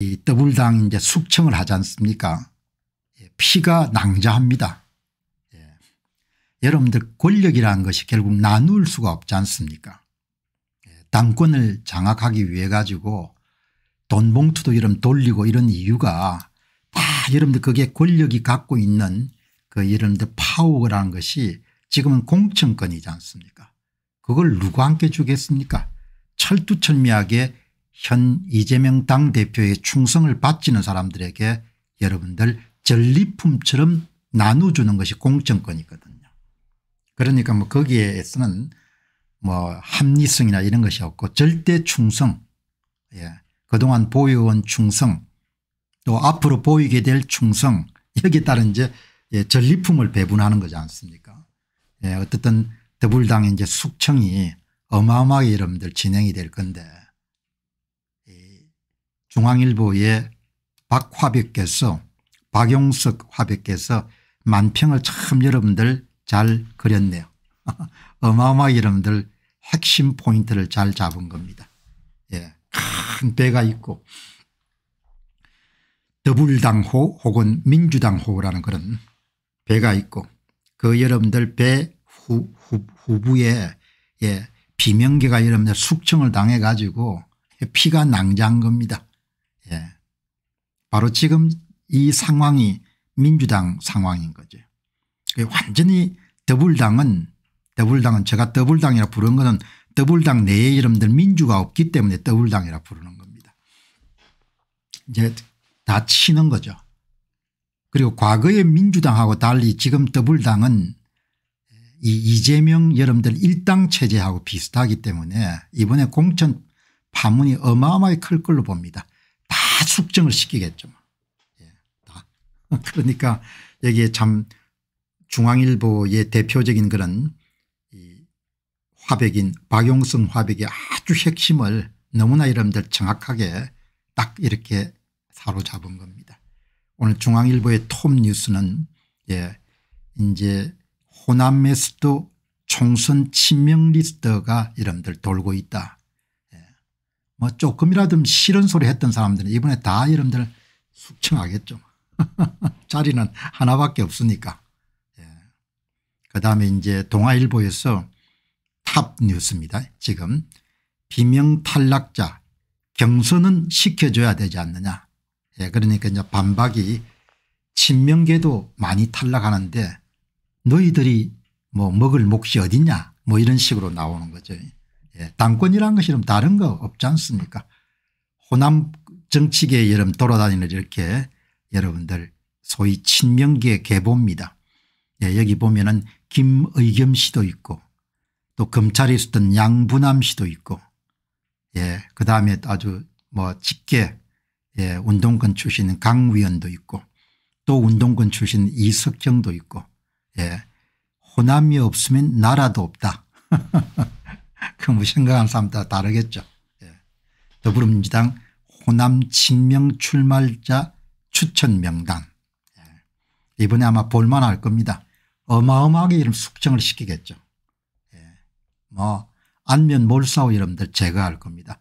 이더블당 이제 숙청을 하지 않습니까 예, 피가 낭자합니다. 예. 여러분들 권력이라는 것이 결국 나눌 수가 없지 않습니까 예. 당권을 장악하기 위해 가지고 돈 봉투도 이름 돌리고 이런 이유가 다 여러분들 그게 권력이 갖고 있는 그 여러분들 파워라는 것이 지금은 공천권이지 않습니까 그걸 누구 함께 주겠습니까 철두철미하게 현 이재명 당대표의 충성을 바치는 사람들에게 여러분들 전리품처럼 나눠주는 것이 공정권이거든요. 그러니까 뭐 거기에서는 뭐 합리성이나 이런 것이 없고 절대 충성 예. 그동안 보여온 충성 또 앞으로 보이게 될 충성 여기에 따른 이제 예, 전리품을 배분하는 거지 않습니까 예, 어쨌든 더불당의 이제 숙청이 어마어마하게 여러분들 진행이 될 건데 중앙일보의 박화백께서 박용석 화백께서 만평을 참 여러분들 잘 그렸네요. 어마어마하게 여러분들 핵심 포인트를 잘 잡은 겁니다. 예. 큰 배가 있고 더불당호 혹은 민주당호라는 그런 배가 있고 그 여러분들 배 후, 후, 후부에 예, 비명계가 여러분들 숙청을 당해 가지고 피가 낭자한 겁니다. 바로 지금 이 상황이 민주당 상황인 거죠. 완전히 더불당은 더불당은 제가 더불당이라 부르는 것은 더불당 내에 여러분들 민주가 없기 때문에 더불당이라 부르는 겁니다. 이제 다 치는 거죠. 그리고 과거의 민주당하고 달리 지금 더불당은 이 이재명 여러분들 일당 체제하고 비슷하기 때문에 이번에 공천 파문이 어마어마하게 클 걸로 봅니다. 숙정을 시키겠죠. 뭐. 예, 다. 그러니까 여기에 참 중앙일보의 대표적인 그런 화백인 박용성 화백의 아주 핵심을 너무나 여러분들 정확하게 딱 이렇게 사로잡은 겁니다. 오늘 중앙일보의 톱 뉴스는 예 이제 호남 메스도 총선 친명 리스트가 여러분들 돌고 있다. 뭐 조금이라도 싫은 소리 했던 사람들은 이번에 다 여러분들 숙청하겠죠. 자리는 하나밖에 없으니까. 예. 그다음에 이제 동아일보에서 탑 뉴스입니다. 지금 비명 탈락자 경선은 시켜줘야 되지 않느냐. 예. 그러니까 이제 반박이 친명계도 많이 탈락하는데 너희들이 뭐 먹을 몫이 어디냐 뭐 이런 식으로 나오는 거죠. 예, 당권이라는 것이 좀 다른 거 없지 않습니까 호남 정치계에 여러분 돌아다니는 이렇게 여러분들 소위 친명계 계보입니다. 예, 여기 보면은 김의겸 씨도 있고 또 검찰에 있었던 양부남 씨도 있고 예, 그 다음에 아주 뭐 직계 예, 운동권 출신 강위원도 있고 또 운동권 출신 이석정도 있고 예, 호남이 없으면 나라도 없다. 그만큼 무신강한 싸 다르겠죠. 예. 더불어민주당 호남 친명 출마자 추천 명단 예. 이번에 아마 볼만할 겁니다. 어마어마하게 이름 숙청을 시키겠죠. 예. 뭐 안면 몰사오 이름들 제거할 겁니다.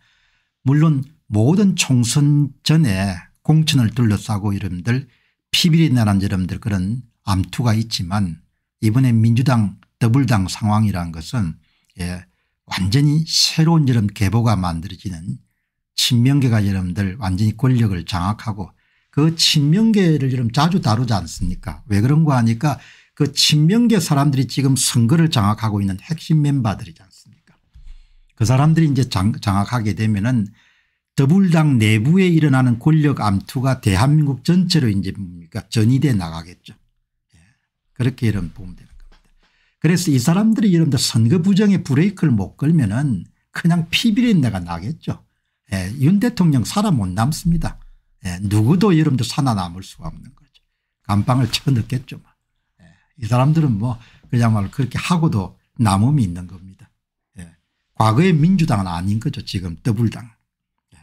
물론 모든 총선 전에 공천을 둘러싸고 이름들 피비리 나란 이름들 그런 암투가 있지만 이번에 민주당 더블당 상황이라는 것은 예, 완전히 새로운 여름 계보가 만들어지는 친명계가 여러분들 완전히 권력을 장악하고 그 친명계를 여러분 자주 다루지 않습니까 왜 그런가 하니까 그 친명계 사람들이 지금 선거를 장악하고 있는 핵심 멤버들이지 않습니까 그 사람들이 이제 장, 악하게 되면은 더불당 내부에 일어나는 권력 암투가 대한민국 전체로 이제 뭡니까 전이돼 나가겠죠. 예. 그렇게 이런 보면 됩니다. 그래서 이 사람들이 여러분들 선거 부정에 브레이크를 못 걸면은 그냥 피비린내가 나겠죠. 예, 윤 대통령 살아 못 남습니다. 예, 누구도 여러분들 살아남을 수가 없는 거죠. 감방을 쳐넣겠죠. 뭐. 예, 이 사람들은 뭐 그야말로 그렇게 하고도 남음이 있는 겁니다. 예, 과거의 민주당은 아닌 거죠. 지금 더블당. 예,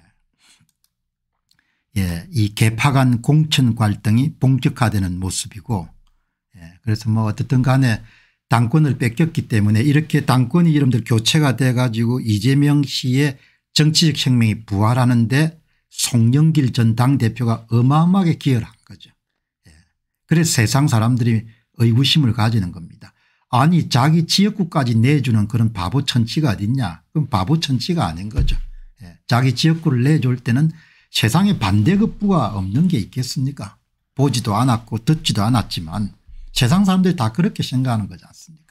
예, 이 개파 간 공천 갈등이 본격화되는 모습이고 예, 그래서 뭐 어쨌든 간에 당권을 뺏겼기 때문에 이렇게 당권이 이름들 교체가 돼 가지고 이재명 씨의 정치적 혁명이 부활하는데 송영길 전 당대표가 어마어마하게 기여를 한 거죠. 예. 그래서 세상 사람들이 의구심을 가지는 겁니다. 아니 자기 지역구까지 내주는 그런 바보 천치가 어딨냐 그건 바보 천치가 아닌 거죠. 예. 자기 지역구를 내줄 때는 세상에 반대급부가 없는 게 있겠습니까 보지도 않았고 듣지도 않았지만 세상 사람들이 다 그렇게 생각하는 거지 않습니까?